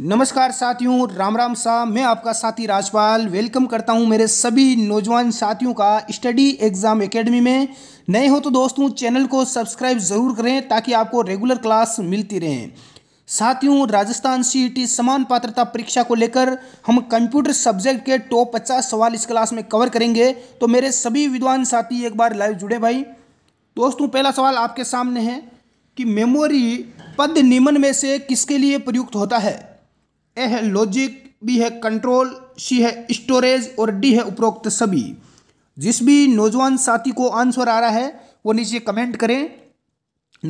नमस्कार साथियों राम राम सा मैं आपका साथी राजपाल वेलकम करता हूं मेरे सभी नौजवान साथियों का स्टडी एग्ज़ाम एकेडमी में नए हो तो दोस्तों चैनल को सब्सक्राइब ज़रूर करें ताकि आपको रेगुलर क्लास मिलती रहें साथियों राजस्थान सी e समान पात्रता परीक्षा को लेकर हम कंप्यूटर सब्जेक्ट के टॉप पचास सवाल इस क्लास में कवर करेंगे तो मेरे सभी विद्वान साथी एक बार लाइव जुड़े भाई दोस्तों पहला सवाल आपके सामने है कि मेमोरी पद निमन में से किसके लिए प्रयुक्त होता है ए है लॉजिक बी है कंट्रोल सी है स्टोरेज और डी है उपरोक्त सभी जिस भी नौजवान साथी को आंसर आ रहा है वो नीचे कमेंट करें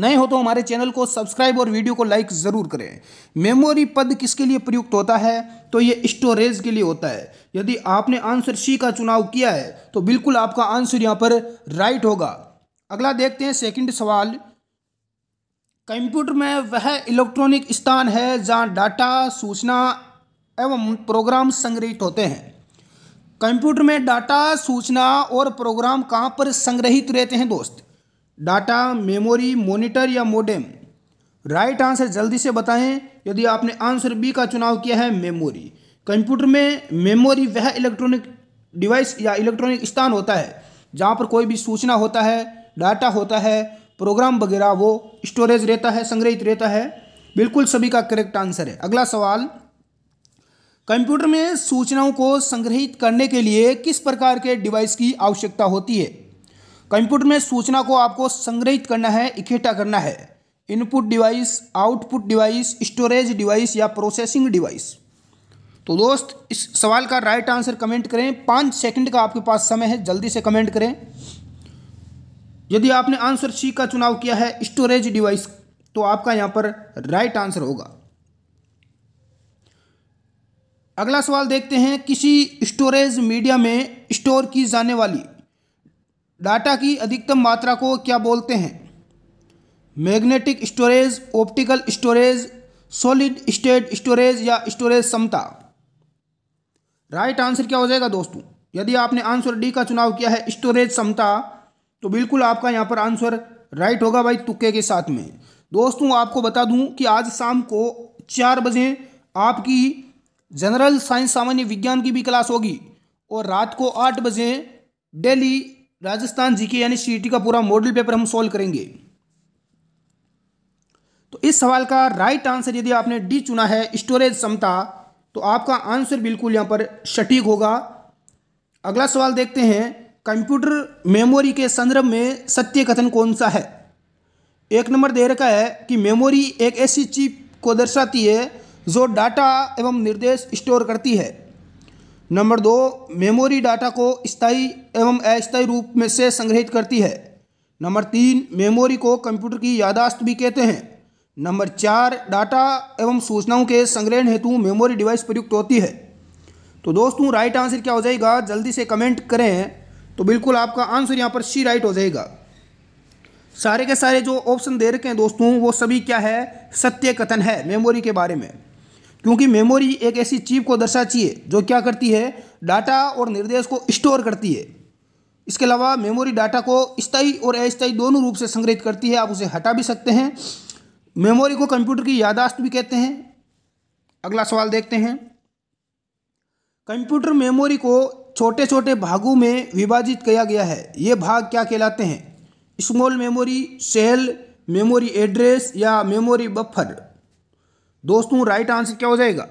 नए हो तो हमारे चैनल को सब्सक्राइब और वीडियो को लाइक ज़रूर करें मेमोरी पद किसके लिए प्रयुक्त होता है तो ये स्टोरेज के लिए होता है यदि आपने आंसर सी का चुनाव किया है तो बिल्कुल आपका आंसर यहाँ पर राइट होगा अगला देखते हैं सेकंड सवाल कंप्यूटर में वह इलेक्ट्रॉनिक स्थान है जहाँ डाटा सूचना एवं प्रोग्राम संग्रहित होते हैं कंप्यूटर में डाटा सूचना और प्रोग्राम कहाँ पर संग्रहित रहते हैं दोस्त डाटा मेमोरी मॉनिटर या मोडेम राइट आंसर जल्दी से बताएं यदि आपने आंसर बी का चुनाव किया है मेमोरी कंप्यूटर में मेमोरी वह इलेक्ट्रॉनिक डिवाइस या इलेक्ट्रॉनिक स्थान होता है जहाँ पर कोई भी सूचना होता है डाटा होता है प्रोग्राम वगैरह वो स्टोरेज रहता है संग्रहित रहता है बिल्कुल सभी का करेक्ट आंसर है अगला सवाल कंप्यूटर में सूचनाओं को संग्रहित करने के लिए किस प्रकार के डिवाइस की आवश्यकता होती है कंप्यूटर में सूचना को आपको संग्रहित करना है इकट्ठा करना है input device output device storage device या प्रोसेसिंग डिवाइस तो दोस्त इस सवाल का राइट आंसर कमेंट करें पाँच सेकंड का आपके पास समय है जल्दी से कमेंट करें यदि आपने आंसर सी का चुनाव किया है स्टोरेज डिवाइस तो आपका यहां पर राइट आंसर होगा अगला सवाल देखते हैं किसी स्टोरेज मीडिया में स्टोर की जाने वाली डाटा की अधिकतम मात्रा को क्या बोलते हैं magnetic storage optical storage solid state storage या स्टोरेज क्षमता राइट आंसर क्या हो जाएगा दोस्तों यदि आपने आंसर डी का चुनाव किया है स्टोरेज क्षमता तो बिल्कुल आपका यहाँ पर आंसर राइट होगा भाई तुक्के के साथ में दोस्तों आपको बता दूं कि आज शाम को चार बजे आपकी जनरल साइंस सामान्य विज्ञान की भी क्लास होगी और रात को आठ बजे डेली राजस्थान जीके यानी सी का पूरा मॉडल पेपर हम सोल्व करेंगे तो इस सवाल का राइट आंसर यदि आपने डी चुना है स्टोरेज क्षमता तो आपका आंसर बिल्कुल यहाँ पर सटीक होगा अगला सवाल देखते हैं कंप्यूटर मेमोरी के संदर्भ में सत्य कथन कौन सा है एक नंबर दे रखा है कि मेमोरी एक ऐसी चिप को दर्शाती है जो डाटा एवं निर्देश स्टोर करती है नंबर दो मेमोरी डाटा को स्थाई एवं अस्थायी रूप में से संग्रहित करती है नंबर तीन मेमोरी को कंप्यूटर की यादाश्त भी कहते हैं नंबर चार डाटा एवं सूचनाओं के संग्रहण हेतु मेमोरी डिवाइस प्रयुक्त होती है तो दोस्तों राइट आंसर क्या हो जाएगा जल्दी से कमेंट करें तो बिल्कुल आपका आंसर यहाँ पर सी राइट हो जाएगा सारे के सारे जो ऑप्शन दे रखे हैं दोस्तों वो सभी क्या है सत्य कथन है मेमोरी के बारे में क्योंकि मेमोरी एक ऐसी चीप को दर्शाती है जो क्या करती है डाटा और निर्देश को स्टोर करती है इसके अलावा मेमोरी डाटा को स्थाई और अस्थाई दोनों रूप से संग्रहित करती है आप उसे हटा भी सकते हैं मेमोरी को कंप्यूटर की यादाश्त भी कहते हैं अगला सवाल देखते हैं कंप्यूटर मेमोरी को छोटे छोटे भागों में विभाजित किया गया है ये भाग क्या कहलाते हैं small memory cell memory address या मेमोरी बफर दोस्तों राइट आंसर क्या हो जाएगा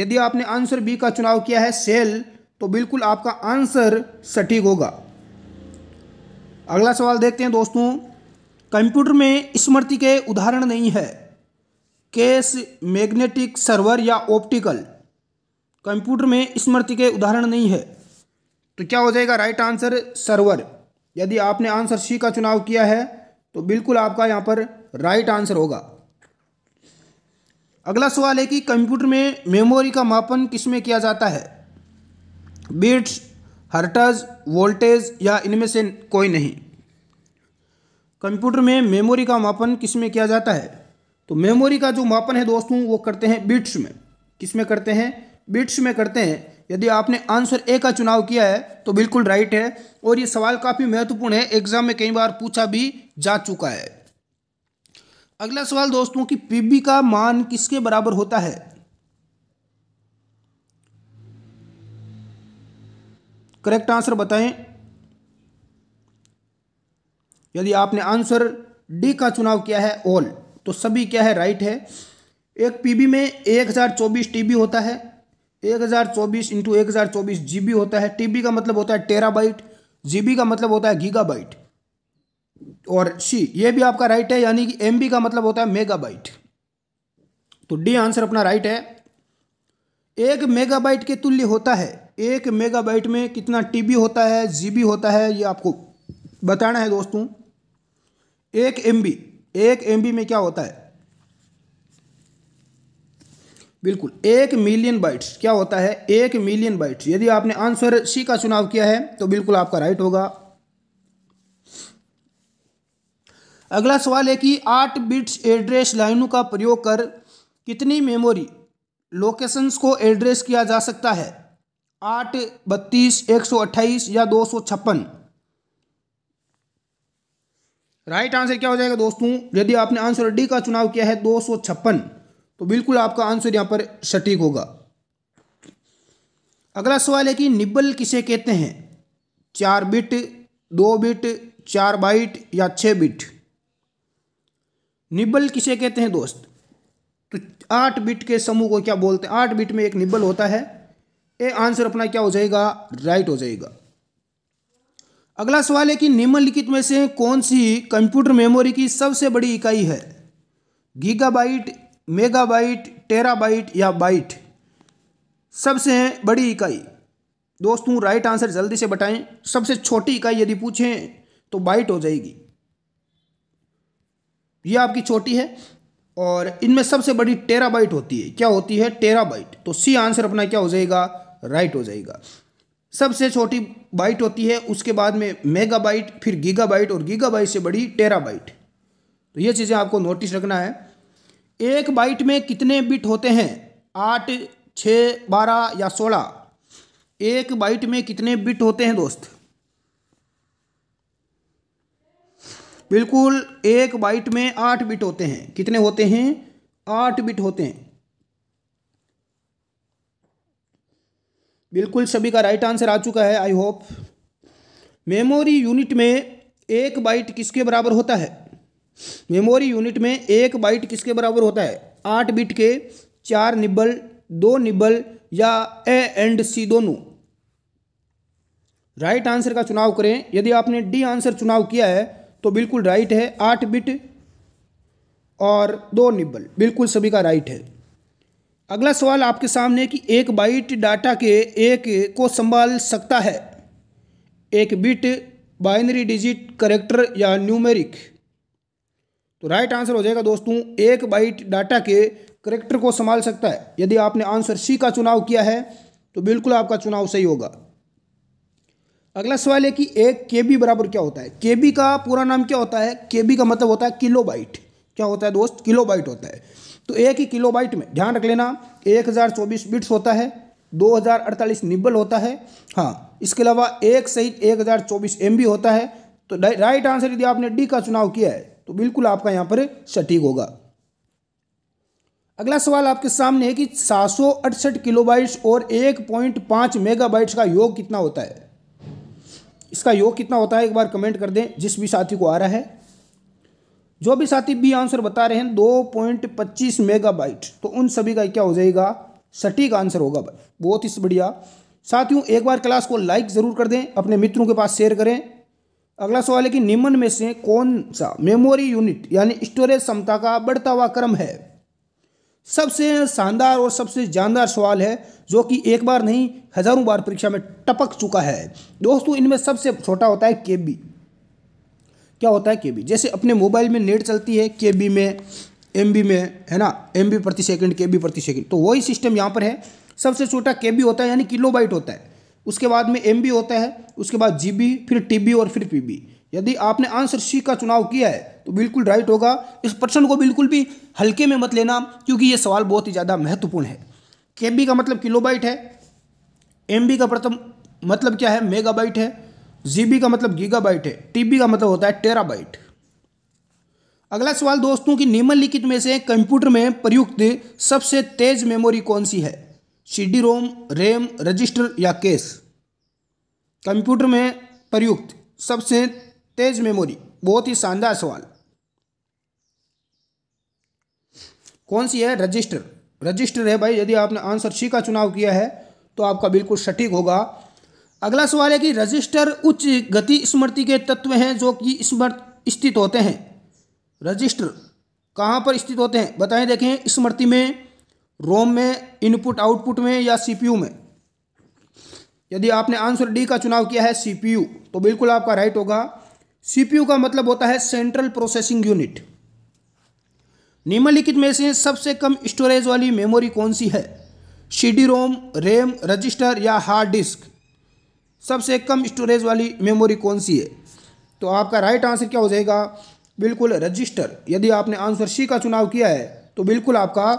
यदि आपने आंसर बी का चुनाव किया है सेल तो बिल्कुल आपका आंसर सटीक होगा अगला सवाल देखते हैं दोस्तों कंप्यूटर में स्मृति के उदाहरण नहीं है केस मैग्नेटिक सर्वर या ऑप्टिकल कंप्यूटर में स्मृति के उदाहरण नहीं है तो क्या हो जाएगा राइट आंसर सर्वर यदि आपने आंसर सी का चुनाव किया है तो बिल्कुल आपका यहाँ पर राइट आंसर होगा अगला सवाल है कि कंप्यूटर में मेमोरी का मापन किस में किया जाता है बीट्स हर्टज वोल्टेज या इनमें से कोई नहीं कंप्यूटर में मेमोरी का मापन किस में किया जाता है तो मेमोरी का जो मापन है दोस्तों वो करते हैं बिट्स में किस में करते हैं बिट्स में करते हैं यदि आपने आंसर ए का चुनाव किया है तो बिल्कुल राइट है और ये सवाल काफ़ी महत्वपूर्ण है एग्जाम में कई बार पूछा भी जा चुका है अगला सवाल दोस्तों कि पीबी का मान किसके बराबर होता है करेक्ट आंसर बताएं यदि आपने आंसर डी का चुनाव किया है ऑल तो सभी क्या है राइट है एक पीबी में 1024 टीबी होता है एक हज़ार चौबीस इंटू एक हज़ार चौबीस होता है टी का मतलब होता है टेराबाइट बाइट का मतलब होता है गीगाबाइट और सी ये भी आपका राइट है यानी कि एम बी का मतलब होता है मेगाबाइट तो डी आंसर अपना राइट है एक मेगाबाइट के तुल्य होता है एक मेगाबाइट में कितना टीबी होता है जीबी होता है ये आपको बताना है दोस्तों एक एमबी एक एमबी में क्या होता है बिल्कुल एक मिलियन बाइट्स क्या होता है एक मिलियन बाइट्स यदि आपने आंसर सी का चुनाव किया है तो बिल्कुल आपका राइट होगा अगला सवाल है कि आठ बिट्स एड्रेस लाइनों का प्रयोग कर कितनी मेमोरी लोकेशंस को एड्रेस किया जा सकता है आठ बत्तीस एक सौ अट्ठाईस या दो सौ छप्पन राइट आंसर क्या हो जाएगा दोस्तों यदि आपने आंसर डी का चुनाव किया है दो सौ छप्पन तो बिल्कुल आपका आंसर यहां पर सटीक होगा अगला सवाल है कि निब्बल किसे कहते हैं चार बिट दो बिट चार बाइट या छ बिट निबल किसे कहते हैं दोस्त तो आठ बिट के समूह को क्या बोलते हैं आठ बिट में एक निब्बल होता है ए आंसर अपना क्या हो जाएगा राइट हो जाएगा अगला सवाल है कि निम्नलिखित में से कौन सी कंप्यूटर मेमोरी की सबसे बड़ी इकाई है गीगाबाइट मेगाबाइट टेराबाइट या बाइट सबसे बड़ी इकाई दोस्तों राइट आंसर जल्दी से बताएं सबसे छोटी इकाई यदि पूछें तो बाइट हो जाएगी यह आपकी छोटी है और इनमें सबसे बड़ी टेराबाइट होती है क्या होती है टेराबाइट तो सी आंसर अपना क्या हो जाएगा राइट हो जाएगा सबसे छोटी बाइट होती है उसके बाद में मेगाबाइट फिर गीगाबाइट और गीगाबाइट से बड़ी टेराबाइट तो ये चीज़ें आपको नोटिस रखना है एक बाइट में कितने बिट होते हैं आठ छः बारह या सोलह एक बाइट में कितने बिट होते हैं दोस्त बिल्कुल एक बाइट में आठ बिट होते हैं कितने होते हैं आठ बिट होते हैं बिल्कुल सभी का राइट आंसर आ चुका है आई होप मेमोरी यूनिट में एक बाइट किसके बराबर होता है मेमोरी यूनिट में एक बाइट किसके बराबर होता है आठ बिट के चार निबल दो निबल या ए एंड सी दोनों राइट आंसर का चुनाव करें यदि आपने डी आंसर चुनाव किया है तो बिल्कुल राइट है आठ बिट और दो निबल बिल्कुल सभी का राइट है अगला सवाल आपके सामने कि एक बाइट डाटा के एक को संभाल सकता है एक बिट बाइनरी डिजिट करेक्टर या न्यूमेरिक तो राइट आंसर हो जाएगा दोस्तों एक बाइट डाटा के करेक्टर को संभाल सकता है यदि आपने आंसर सी का चुनाव किया है तो बिल्कुल आपका चुनाव सही होगा अगला सवाल है कि एक के बी बराबर क्या होता है के बी का पूरा नाम क्या होता है के बी का मतलब होता है किलो बाइट क्या होता है दोस्त किलो बाइट होता है तो एक ही किलो बाइट में ध्यान रख लेना एक हज़ार चौबीस बिट्स होता है दो हज़ार अड़तालीस निबल होता है हाँ इसके अलावा एक सहित एक हज़ार चौबीस एम बी होता है तो राइट आंसर यदि आपने डी का चुनाव किया है तो बिल्कुल आपका यहाँ पर सटीक होगा अगला सवाल आपके सामने है कि सात किलोबाइट्स और 1.5 मेगाबाइट्स का योग कितना होता है इसका योग कितना होता है एक बार कमेंट कर दें जिस भी साथी को आ रहा है जो भी साथी बी आंसर बता रहे हैं दो पॉइंट पच्चीस मेगाबाइट तो उन सभी का क्या हो जाएगा सटीक आंसर होगा बहुत ही बढ़िया साथियों एक बार क्लास को लाइक ज़रूर कर दें अपने मित्रों के पास शेयर करें अगला सवाल है कि निम्न में से कौन सा मेमोरी यूनिट यानी स्टोरेज क्षमता का बढ़ता हुआ क्रम है सबसे शानदार और सबसे जानदार सवाल है जो कि एक बार नहीं हजारों बार परीक्षा में टपक चुका है दोस्तों इनमें सबसे छोटा होता है के बी क्या होता है के बी जैसे अपने मोबाइल में नेट चलती है के बी में एम बी में है ना एम बी प्रति सेकंड के बी प्रति सेकंड तो वही सिस्टम यहाँ पर है सबसे छोटा के बी होता है यानी किलो बाइट होता है उसके बाद में एम होता है उसके बाद जी फिर टी और फिर पी यदि आपने आंसर सी का चुनाव किया है तो बिल्कुल राइट होगा इस प्रश्न को बिल्कुल भी हल्के में मत लेना क्योंकि ये सवाल बहुत ही ज़्यादा महत्वपूर्ण है के का मतलब किलोबाइट है एम का प्रथम मतलब क्या है मेगाबाइट है बी का मतलब गीगाबाइट है टीबी का मतलब होता है टेराबाइट अगला सवाल दोस्तों कि निम्नलिखित में से कंप्यूटर में प्रयुक्त सबसे तेज मेमोरी कौन सी है सी रोम रैम रजिस्टर या केस कंप्यूटर में प्रयुक्त सबसे तेज मेमोरी बहुत ही शानदार सवाल कौन सी है रजिस्टर रजिस्टर है भाई यदि आपने आंसर सी का चुनाव किया है तो आपका बिल्कुल सटीक होगा अगला सवाल है कि रजिस्टर उच्च गति स्मृति के तत्व हैं जो कि स्मृत स्थित होते हैं रजिस्टर कहाँ पर स्थित होते हैं बताएं देखें स्मृति में रोम में इनपुट आउटपुट में या सीपीयू में यदि आपने आंसर डी का चुनाव किया है सीपीयू तो बिल्कुल आपका राइट होगा सीपीयू का मतलब होता है सेंट्रल प्रोसेसिंग यूनिट निम्नलिखित में से सबसे कम स्टोरेज वाली मेमोरी कौन सी है सी रोम रैम रजिस्टर या हार्ड डिस्क सबसे कम स्टोरेज वाली मेमोरी कौन सी है तो आपका राइट आंसर क्या हो जाएगा बिल्कुल रजिस्टर यदि आपने आंसर सी का चुनाव किया है तो बिल्कुल आपका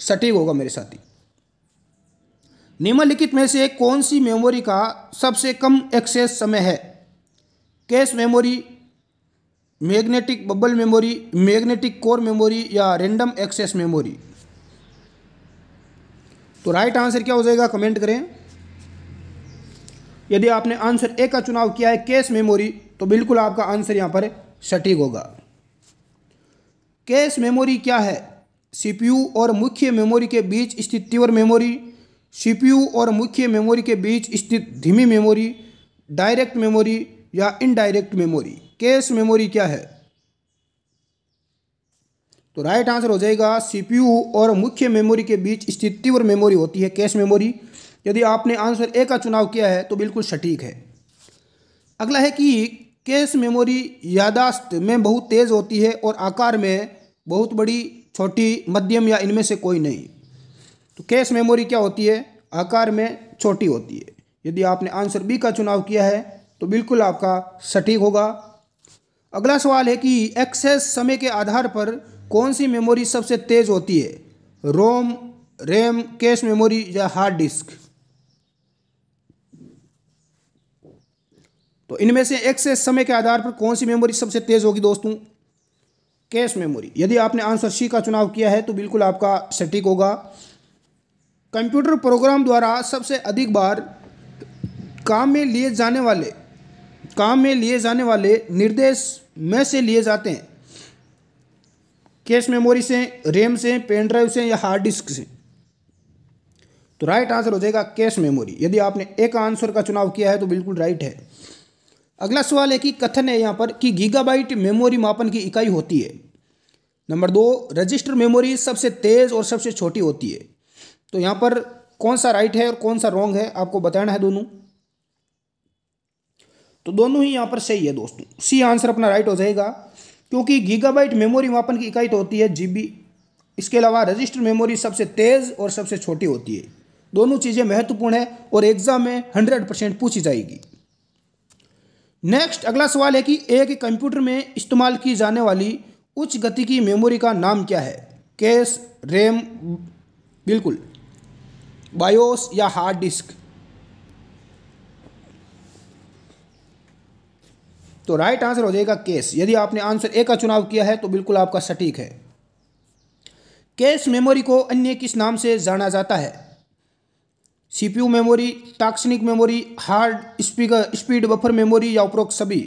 सटीक होगा मेरे साथी निम्नलिखित में से कौन सी मेमोरी का सबसे कम एक्सेस समय है cache memory magnetic bubble memory magnetic core memory या रेंडम एक्सेस मेमोरी तो राइट आंसर क्या हो जाएगा कमेंट करें यदि आपने आंसर ए का चुनाव किया है कैश मेमोरी तो बिल्कुल आपका आंसर यहां पर सटीक होगा कैश मेमोरी क्या है सीपीयू और मुख्य मेमोरी के बीच स्थित तीव्र मेमोरी सीपीयू और मुख्य मेमोरी के बीच स्थित धीमी मेमोरी डायरेक्ट मेमोरी या इनडायरेक्ट मेमोरी कैश मेमोरी क्या है तो राइट आंसर हो जाएगा सीपीयू और मुख्य मेमोरी के बीच स्थित तीव्र मेमोरी होती है कैश मेमोरी यदि आपने आंसर ए का चुनाव किया है तो बिल्कुल सटीक है अगला है कि कैश मेमोरी यादाश्त में बहुत तेज़ होती है और आकार में बहुत बड़ी छोटी मध्यम या इनमें से कोई नहीं तो कैश मेमोरी क्या होती है आकार में छोटी होती है यदि आपने आंसर बी का चुनाव किया है तो बिल्कुल आपका सटीक होगा अगला सवाल है कि एक्सेस समय के आधार पर कौन सी मेमोरी सबसे तेज़ होती है रोम रैम कैश मेमोरी या हार्ड डिस्क तो इनमें से एक्सेस समय के आधार पर कौन सी मेमोरी सबसे तेज़ होगी दोस्तों कैश मेमोरी यदि आपने आंसर सी का चुनाव किया है तो बिल्कुल आपका सटीक होगा कंप्यूटर प्रोग्राम द्वारा सबसे अधिक बार काम में लिए जाने वाले काम में लिए जाने वाले निर्देश में से लिए जाते हैं कैश मेमोरी से रैम से पेन ड्राइव से या हार्ड डिस्क से तो राइट आंसर हो जाएगा कैश मेमोरी यदि आपने एक आंसर का चुनाव किया है तो बिल्कुल राइट है अगला सवाल है कि कथन है यहाँ पर कि गीगाबाइट मेमोरी मापन की इकाई होती है नंबर दो रजिस्टर मेमोरी सबसे तेज़ और सबसे छोटी होती है तो यहाँ पर कौन सा राइट है और कौन सा रॉन्ग है आपको बताना है दोनों तो दोनों ही यहाँ पर सही है दोस्तों सी आंसर अपना राइट हो जाएगा क्योंकि गीगाबाइट मेमोरी मापन की इकाई तो होती है जी इसके अलावा रजिस्टर मेमोरी सबसे तेज़ और सबसे छोटी होती है दोनों चीज़ें महत्वपूर्ण है और एग्ज़ाम में हंड्रेड परसेंट पूछी जाएगी नेक्स्ट अगला सवाल है कि एक कंप्यूटर में इस्तेमाल की जाने वाली उच्च गति की मेमोरी का नाम क्या है कैश रैम बिल्कुल बायोस या हार्ड डिस्क तो राइट आंसर हो जाएगा केस यदि आपने आंसर ए का चुनाव किया है तो बिल्कुल आपका सटीक है केस मेमोरी को अन्य किस नाम से जाना जाता है सीपीयू मेमोरी टाक्सनिक memory hard speaker speed buffer memory या उपरोक्त सभी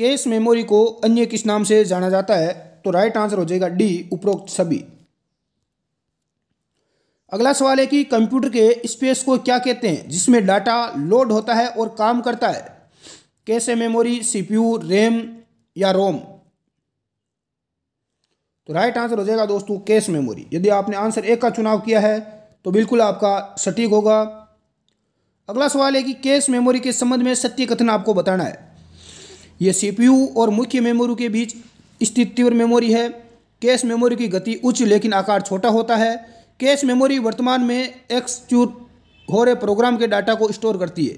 केस मेमोरी को अन्य किस नाम से जाना जाता है तो राइट आंसर हो जाएगा डी उपरोक्त सभी अगला सवाल है कि कंप्यूटर के स्पेस को क्या कहते हैं जिसमें डाटा लोड होता है और काम करता है कैसे मेमोरी सीपीयू रैम या रोम तो राइट आंसर हो जाएगा दोस्तों कैश मेमोरी यदि आपने आंसर एक का चुनाव किया है तो बिल्कुल आपका सटीक होगा अगला सवाल है कि कैश मेमोरी के संबंध में सत्य कथन आपको बताना है यह सीपीयू और मुख्य मेमोरी के बीच स्थित तीव्र मेमोरी है कैश मेमोरी की गति उच्च लेकिन आकार छोटा होता है कैश मेमोरी वर्तमान में एक्सक्यूट हो रहे प्रोग्राम के डाटा को स्टोर करती है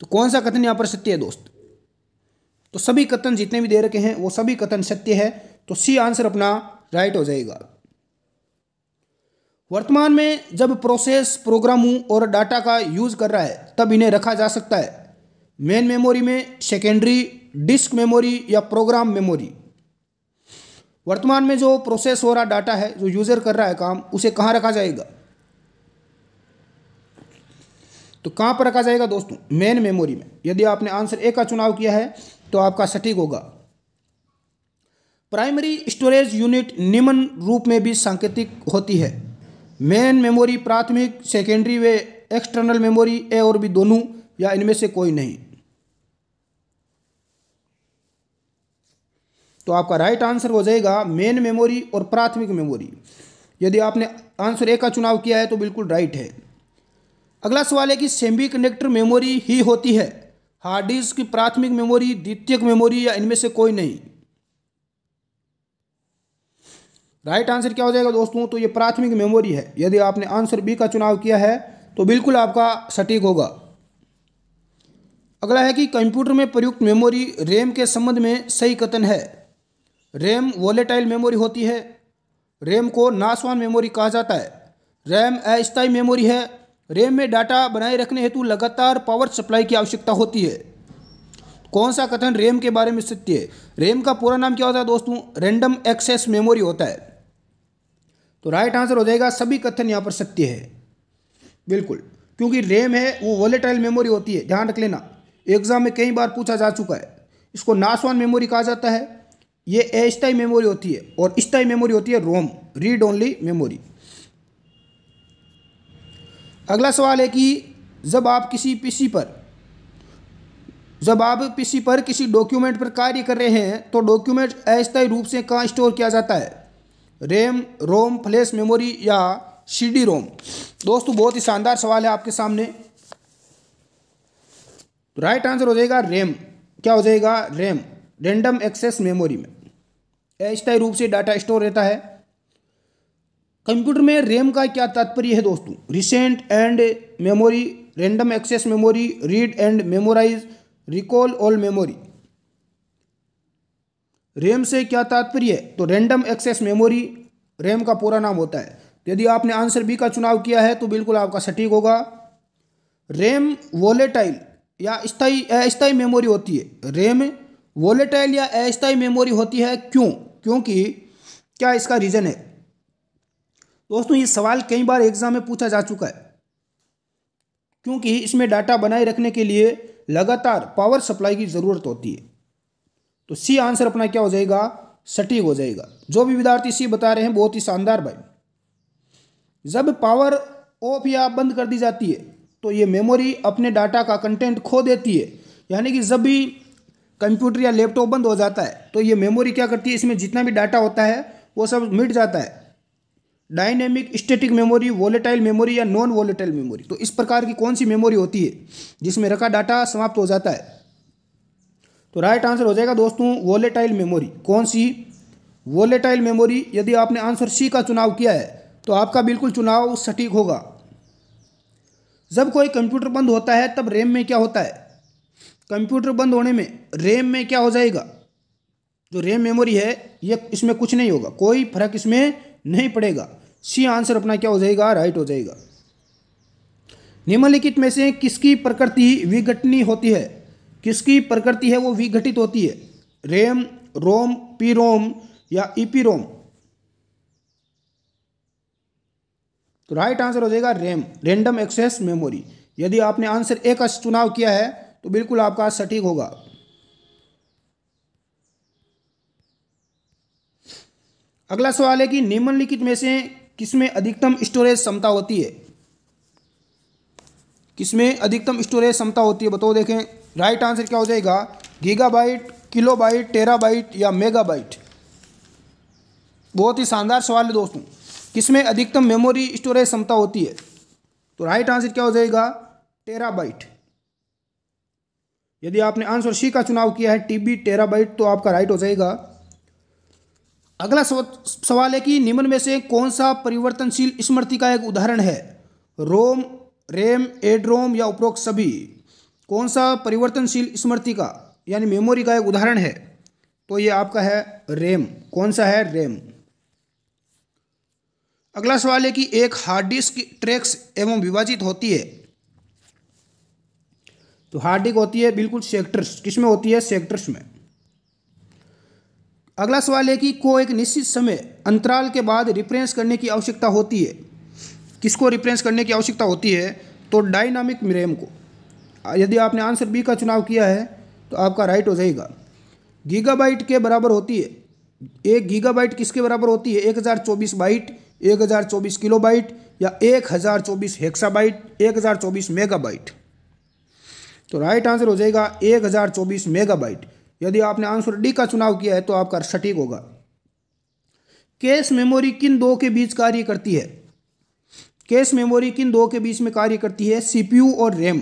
तो कौन सा कथन यहाँ पर सत्य है दोस्त तो सभी कथन जितने भी दे रखे हैं वो सभी कथन सत्य है तो सी आंसर अपना राइट हो जाएगा वर्तमान में जब प्रोसेस प्रोग्रामों और डाटा का यूज कर रहा है तब इन्हें रखा जा सकता है मेन मेमोरी में सेकेंडरी डिस्क मेमोरी या प्रोग्राम मेमोरी वर्तमान में जो प्रोसेस हो रहा डाटा है जो यूज़र कर रहा है काम उसे कहाँ रखा जाएगा तो कहाँ पर रखा जाएगा दोस्तों मेन मेमोरी में यदि आपने आंसर ए का चुनाव किया है तो आपका सटीक होगा प्राइमरी स्टोरेज यूनिट निम्न रूप में भी सांकेतिक होती है मेन मेमोरी प्राथमिक सेकेंडरी वे एक्सटर्नल मेमोरी ए और बी दोनों या इनमें से कोई नहीं तो आपका राइट आंसर हो जाएगा मेन मेमोरी और प्राथमिक मेमोरी यदि आपने आंसर ए का चुनाव किया है तो बिल्कुल राइट है अगला सवाल है कि सेमी कंडक्टर मेमोरी ही होती है हार्ड डिस्क की प्राथमिक मेमोरी द्वितीयक मेमोरी या इनमें से कोई नहीं राइट आंसर क्या हो जाएगा दोस्तों तो ये प्राथमिक मेमोरी है यदि आपने आंसर बी का चुनाव किया है तो बिल्कुल आपका सटीक होगा अगला है कि कंप्यूटर में प्रयुक्त मेमोरी रैम के संबंध में सही कथन है रैम वॉलेटाइल मेमोरी होती है रैम को नासवान मेमोरी कहा जाता है रैम अस्थायी मेमोरी है रैम में डाटा बनाए रखने हेतु लगातार पावर सप्लाई की आवश्यकता होती है कौन सा कथन रैम के बारे में सत्य है रैम का पूरा नाम क्या होता है दोस्तों रैंडम एक्सेस मेमोरी होता है तो राइट आंसर हो जाएगा सभी कथन यहाँ पर सत्य है बिल्कुल क्योंकि रैम है वो वॉलेटाइल मेमोरी होती है ध्यान रख लेना एग्जाम में कई बार पूछा जा चुका है इसको नासवान मेमोरी कहा जाता है ये अस्थायी मेमोरी होती है और स्थाई मेमोरी होती है रोम रीड ओनली मेमोरी अगला सवाल है कि जब आप किसी पीसी पर जब आप पीसी पर किसी डॉक्यूमेंट पर कार्य कर रहे हैं तो डॉक्यूमेंट अस्थायी रूप से कहाँ स्टोर किया जाता है रैम रोम फ्लैश मेमोरी या सी डी रोम दोस्तों बहुत ही शानदार सवाल है आपके सामने तो राइट आंसर हो जाएगा रैम क्या हो जाएगा रैम रेंडम एक्सेस मेमोरी में अस्थायी रूप से डाटा स्टोर रहता है कंप्यूटर में रैम का क्या तात्पर्य है दोस्तों recent and memory random access memory read and memorize recall all memory RAM से क्या तात्पर्य तो रैंडम एक्सेस मेमोरी रैम का पूरा नाम होता है तो यदि आपने आंसर बी का चुनाव किया है तो बिल्कुल आपका सटीक होगा रैम वोलेटाइल या स्थाई अस्थाई मेमोरी होती है रैम वोलेटाइल या अस्थाई मेमोरी होती है क्यों क्योंकि क्या इसका रीज़न है दोस्तों ये सवाल कई बार एग्जाम में पूछा जा चुका है क्योंकि इसमें डाटा बनाए रखने के लिए लगातार पावर सप्लाई की ज़रूरत होती है तो सी आंसर अपना क्या हो जाएगा सटीक हो जाएगा जो भी विद्यार्थी सी बता रहे हैं बहुत ही शानदार भाई जब पावर ऑफ या बंद कर दी जाती है तो ये मेमोरी अपने डाटा का कंटेंट खो देती है यानी कि जब भी कंप्यूटर या लैपटॉप बंद हो जाता है तो ये मेमोरी क्या करती है इसमें जितना भी डाटा होता है वो सब मिट जाता है dynamic static memory volatile memory या नॉन वोलेटाइल मेमोरी तो इस प्रकार की कौन सी मेमोरी होती है जिसमें रखा डाटा समाप्त हो जाता है तो राइट आंसर हो जाएगा दोस्तों वोलेटाइल मेमोरी कौन सी वोलेटाइल मेमोरी यदि आपने आंसर सी का चुनाव किया है तो आपका बिल्कुल चुनाव सटीक होगा जब कोई कंप्यूटर बंद होता है तब रैम में क्या होता है कंप्यूटर बंद होने में रैम में क्या हो जाएगा जो रैम मेमोरी है ये इसमें कुछ नहीं होगा कोई फर्क इसमें नहीं पड़ेगा सी आंसर अपना क्या हो जाएगा राइट हो जाएगा निम्नलिखित में से किसकी प्रकृति विघटनी होती है किसकी प्रकृति है वो विघटित होती है रेम रोम पीरोम या इपीरोम तो राइट आंसर हो जाएगा रैम रेंडम एक्सेस मेमोरी यदि आपने आंसर ए का चुनाव किया है तो बिल्कुल आपका सटीक होगा अगला सवाल है कि निम्नलिखित में से किसमें अधिकतम स्टोरेज क्षमता होती है किसमें अधिकतम स्टोरेज क्षमता होती है बताओ देखें राइट आंसर क्या हो जाएगा गीगाबाइट किलोबाइट टेराबाइट या मेगाबाइट बहुत ही शानदार सवाल है दोस्तों किसमें अधिकतम मेमोरी स्टोरेज क्षमता होती है तो राइट आंसर क्या हो जाएगा टेराबाइट यदि आपने आंसर सी का चुनाव किया है टीबी टेराबाइट तो आपका राइट हो जाएगा अगला सवाल है कि निम्न में से कौन सा परिवर्तनशील स्मृति का एक उदाहरण है रोम रेम एड्रोम या उपरोक्त सभी कौन सा परिवर्तनशील स्मृति का यानी मेमोरी का एक उदाहरण है तो ये आपका है रेम कौन सा है रेम अगला सवाल है कि एक हार्ड डिस्क ट्रैक्स एवं विभाजित होती है तो हार्ड डिस्क होती है बिल्कुल सेक्टर्स किसमें होती है सेक्टर्स में अगला सवाल है कि को एक निश्चित समय अंतराल के बाद रिफ्रेंस करने की आवश्यकता होती है किसको रिफ्रेंस करने की आवश्यकता होती है तो डायनामिक रेम को यदि आपने आंसर बी का चुनाव किया है तो आपका राइट हो जाएगा गीगाबाइट के बराबर होती है एक गीगाबाइट किसके बराबर होती है एक हज़ार चौबीस बाइट एक हज़ार चौबीस किलो बाइट या एक हज़ार चौबीस हेक्सा बाइट एक हज़ार चौबीस मेगा बाइट तो राइट आंसर हो जाएगा एक हज़ार चौबीस मेगा बाइट यदि आपने आंसर डी का चुनाव किया है तो आपका सटीक होगा कैश मेमोरी किन दो के बीच कार्य करती है केस मेमोरी किन दो के बीच में कार्य करती है सीपीयू और रैम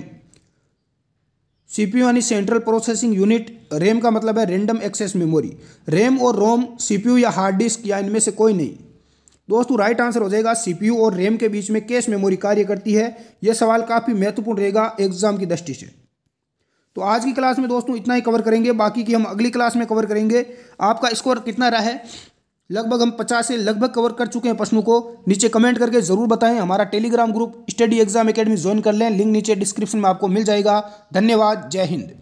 सीपीयू यानी सेंट्रल प्रोसेसिंग यूनिट रैम का मतलब है रेंडम एक्सेस मेमोरी रैम और रोम सीपीयू या हार्ड डिस्क या इनमें से कोई नहीं दोस्तों राइट आंसर हो जाएगा सीपीयू और रैम के बीच में कैश मेमोरी कार्य करती है यह सवाल काफ़ी महत्वपूर्ण रहेगा एग्जाम की दृष्टि से तो आज की क्लास में दोस्तों इतना ही कवर करेंगे बाकी की हम अगली क्लास में कवर करेंगे आपका स्कोर कितना रहा है लगभग हम पचास से लगभग कवर कर चुके हैं प्रश्नों को नीचे कमेंट करके जरूर बताएं हमारा Telegram group study exam academy join कर लें लिंक नीचे डिस्क्रिप्शन में आपको मिल जाएगा धन्यवाद जय हिंद